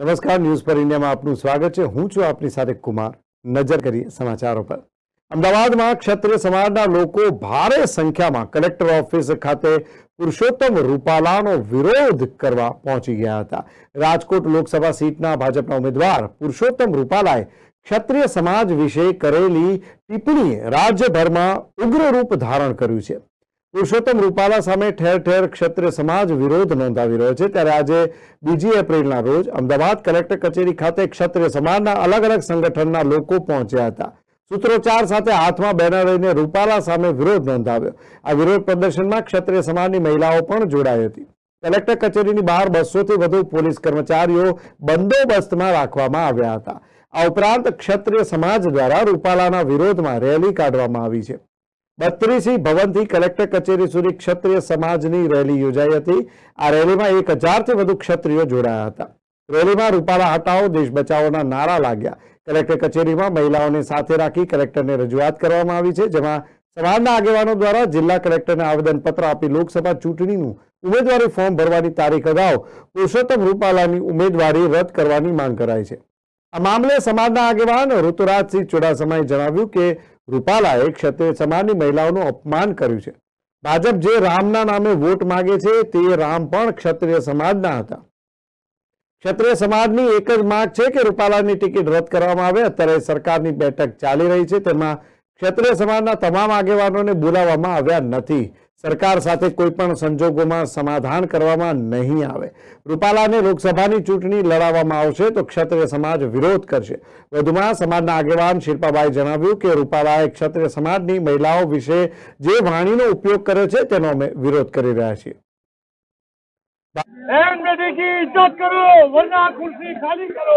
નમસ્કાર ન્યૂઝ પર ઇન્ડિયામાં આપનું સ્વાગત છે હું છું આપની સાથે કુમાર નજર કરી સમાચારો પર અમદાવાદમાં ક્ષત્રિય સમાજના લોકો ભારે સંખ્યામાં કલેક્ટર ઓફિસ ખાતે પુરુષોત્તમ રૂપાલાનો વિરોધ કરવા પહોંચી ગયા હતા રાજકોટ લોકસભા સીટના ભાજપના ઉમેદવાર પુરુષોત્તમ રૂપાલાએ ક્ષત્રિય સમાજ વિશે કરેલી ટિપ્પણીએ રાજ્યભરમાં ઉગ્ર રૂપ ધારણ કર્યું છે પુરુષોત્તમ રૂપાલા સામે ઠેર ઠેર ક્ષત્રિય સમાજ વિરોધ નોંધાવી રહ્યો છે ત્યારે આજે બીજી એપ્રિલના રોજ અમદાવાદ કલેક્ટર કચેરી ખાતે ક્ષત્રિય સમાજના અલગ અલગ સંગઠનના લોકો પહોંચ્યા હતા સૂત્રોચ્ચાર સાથે હાથમાં બેનર લઈને રૂપાલા સામે વિરોધ નોંધાવ્યો આ વિરોધ પ્રદર્શનમાં ક્ષત્રિય સમાજની મહિલાઓ પણ જોડાઈ હતી કલેક્ટર કચેરીની બહાર બસોથી વધુ પોલીસ કર્મચારીઓ બંદોબસ્તમાં રાખવામાં આવ્યા હતા આ ઉપરાંત ક્ષત્રિય સમાજ દ્વારા રૂપાલાના વિરોધમાં રેલી કાઢવામાં આવી છે બત્રીસી ભવનથી કલેક્ટર કચેરી સુધી ક્ષત્રિય સમાજની રેલી યોજાઈ હતી આ રેલીમાં એક હજારથી વધુ ક્ષત્રિયો જોડાયા હતા રેલીમાં રૂપાલા હટાવો દેશ બચાવોના નારા લાગ્યા કલેક્ટર કચેરીમાં મહિલાઓને સાથે રાખી કલેક્ટરને રજૂઆત કરવામાં આવી છે જેમાં સમાજના આગેવાનો દ્વારા જિલ્લા કલેક્ટરને આવેદનપત્ર આપી લોકસભા ચૂંટણીનું ઉમેદવારી ફોર્મ ભરવાની તારીખ અગાઉ પુરુષોત્તમ રૂપાલાની ઉમેદવારી રદ કરવાની માંગ કરાઈ છે આ મામલે સમાજના આગેવાન ઋતુરાજસિંહ ચુડાસમાએ જણાવ્યું કે રૂપાલાએ ક્ષત્રિય સમાજની મહિલાઓનું અપમાન કર્યું છે ભાજપ જે રામના નામે વોટ માગે છે તે રામ પણ ક્ષત્રિય સમાજના હતા ક્ષત્રિય સમાજની એક જ માગ છે કે રૂપાલાની ટિકિટ રદ કરવામાં આવે અત્યારે સરકારની બેઠક ચાલી રહી છે તેમાં ક્ષત્રિય સમાજના તમામ આગેવાનોને બોલાવવામાં આવ્યા નથી સરકાર સાથે કોઈ પણ સંજોગોમાં સમાધાન કરવામાં નહીં આવે રૂપાલાને લોકસભાની ચૂંટણી લડાવવામાં આવશે તો ક્ષત્રિય સમાજ વિરોધ કરશે વધુમાં સમાજના આગેવાન શિલ્પાબાઈ જણાવ્યું કે રૂપાલાએ ક્ષત્રિય સમાજની મહિલાઓ વિશે જે વાણીનો ઉપયોગ કર્યો છે તેનો અમે વિરોધ કરી રહ્યા છીએ એમ બેટી કી ઇજ્જત કરો વરના ખુરશી ખાલી કરો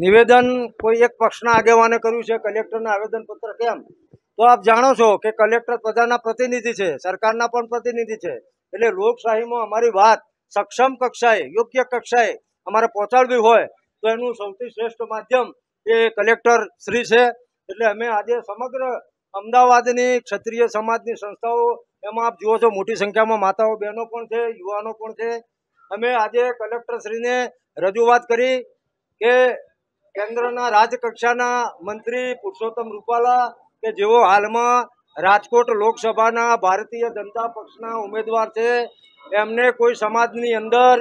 નિવેદન કોઈ એક પક્ષના આગેવાને કર્યું છે કલેક્ટરને આવેદનપત્ર કેમ તો આપ જાણો છો કે કલેક્ટર પ્રજાના પ્રતિનિધિ છે સરકારના પણ પ્રતિનિધિ છે એટલે લોકશાહીમાં અમારી વાત સક્ષમ કક્ષાએ યોગ્ય કક્ષાએ અમારે પહોંચાડવી હોય તો એનું સૌથી શ્રેષ્ઠ માધ્યમ એ કલેક્ટર શ્રી છે એટલે અમે આજે સમગ્ર અમદાવાદની ક્ષત્રિય સમાજની સંસ્થાઓ એમાં આપ જુઓ છો મોટી સંખ્યામાં માતાઓ બહેનો પણ છે યુવાનો પણ છે અમે આજે કલેક્ટરશ્રીને રજૂઆત કરી કે કેન્દ્રના રાજકક્ષાના મંત્રી પુરુષોત્તમ રૂપાલા કે જેઓ હાલમાં રાજકોટ લોકસભાના ભારતીય જનતા પક્ષના ઉમેદવાર છે એમને કોઈ સમાજની અંદર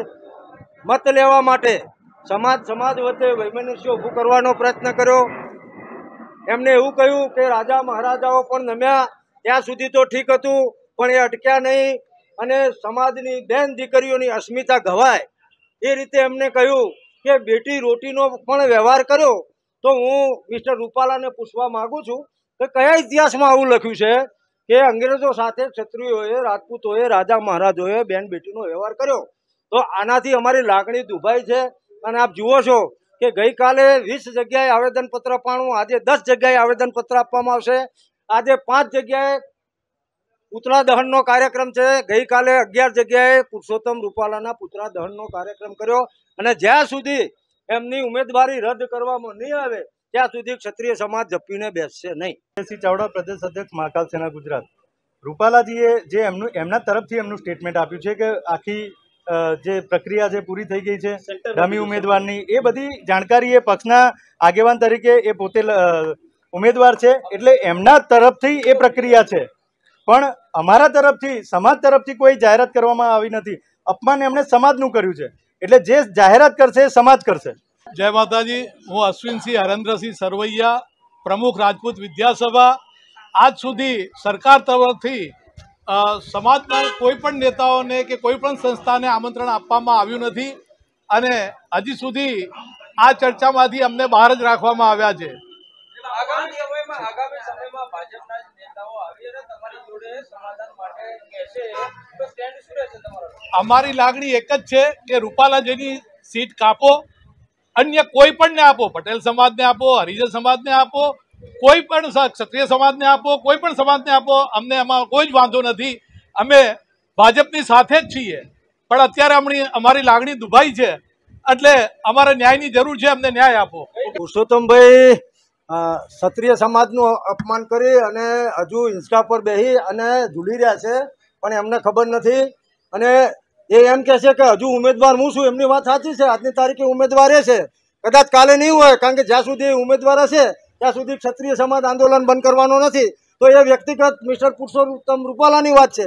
મત લેવા માટે સમાજ સમાજ વચ્ચે વૈમનુષ્ય ઊભું કરવાનો પ્રયત્ન કર્યો એમને એવું કહ્યું કે રાજા મહારાજાઓ પણ નમ્યા ત્યાં સુધી તો ઠીક હતું પણ એ અટક્યા નહીં અને સમાજની બેન દીકરીઓની અસ્મિતા ઘવાય એ રીતે એમને કહ્યું કે બેટી રોટીનો પણ વ્યવહાર કર્યો તો હું મિસ્ટર રૂપાલાને પૂછવા માગું છું કે કયા ઇતિહાસમાં આવું લખ્યું છે કે અંગ્રેજો સાથે ક્ષત્રિયોએ રાજપૂતોએ રાજા મહારાજોએ બેન બેટીનો વ્યવહાર કર્યો તો આનાથી અમારી લાગણી દુભાઈ છે અને આપ જુઓ છો કે ગઈકાલે વીસ જગ્યાએ આવેદનપત્ર અપાણું આજે દસ જગ્યાએ આવેદનપત્ર આપવામાં આવશે આજે પાંચ જગ્યાએ પૂતળા દહનનો કાર્યક્રમ છે ગઈકાલે અગિયાર જગ્યાએ પુરુષોત્તમ રૂપાલાના પૂતળા દહનનો કાર્યક્રમ કર્યો અને જ્યાં સુધી એમની ઉમેદવારી રદ કરવામાં નહીં આવે ત્યાં સુધી ક્ષત્રિય સમાજ જપીને બેસશે નહીં શ્રી ચાવડા પ્રદેશ અધ્યક્ષ મહાકાલ સેના ગુજરાત રૂપાલાજીએ જે એમનું એમના તરફથી એમનું સ્ટેટમેન્ટ આપ્યું છે કે આખી જે પ્રક્રિયા છે પૂરી થઈ ગઈ છે ડમી ઉમેદવારની એ બધી જાણકારી એ પક્ષના આગેવાન તરીકે એ પોતે ઉમેદવાર છે એટલે એમના તરફથી એ પ્રક્રિયા છે પણ અમારા તરફથી સમાજ તરફથી કોઈ જાહેરાત કરવામાં આવી નથી અપમાન એમણે સમાજનું કર્યું છે એટલે જે જાહેરાત કરશે એ સમાજ કરશે જય માતાજી હું અશ્વિનસિંહ હરેન્દ્રસિંહ સરવૈયા પ્રમુખ રાજપૂત વિદ્યાસભા આજ સુધી સરકાર તરફથી સમાજના કોઈ પણ નેતાઓને કે કોઈ પણ સંસ્થાને આમંત્રણ આપવામાં આવ્યું નથી અને હજી સુધી આ ચર્ચામાંથી અમને બહાર જ રાખવામાં આવ્યા છે અમારી લાગણી એક જ છે કે રૂપાલાજીની સીટ કાપો અન્ય કોઈ પણને આપો પટેલ સમાજને આપો હરિજન સમાજને આપો કોઈ પણ ક્ષત્રિય ને આપો કોઈ પણ સમાજને આપો અમને એમાં કોઈ જ વાંધો નથી અમે ભાજપની સાથે જ છીએ પણ અત્યારે અમણી અમારી લાગણી દુભાઈ છે એટલે અમારે ન્યાયની જરૂર છે અમને ન્યાય આપો પુરુષોત્તમભાઈ ક્ષત્રિય સમાજનું અપમાન કરી અને હજુ ઇન્સ્ટા પર બેસી અને ઝૂલી રહ્યા છે પણ એમને ખબર નથી અને એ એમ કહે છે કે હજુ ઉમેદવાર હું છું એમની વાત સાચી છે આજની તારીખે ઉમેદવાર છે કદાચ કાલે નહીં હોય કારણ કે જ્યાં સુધી ઉમેદવાર હશે ત્યાં સુધી ક્ષત્રિય સમાજ આંદોલન બંધ કરવાનો નથી તો એ વ્યક્તિગત મિસ્ટર પુરુષોત્તમ રૂપાલાની વાત છે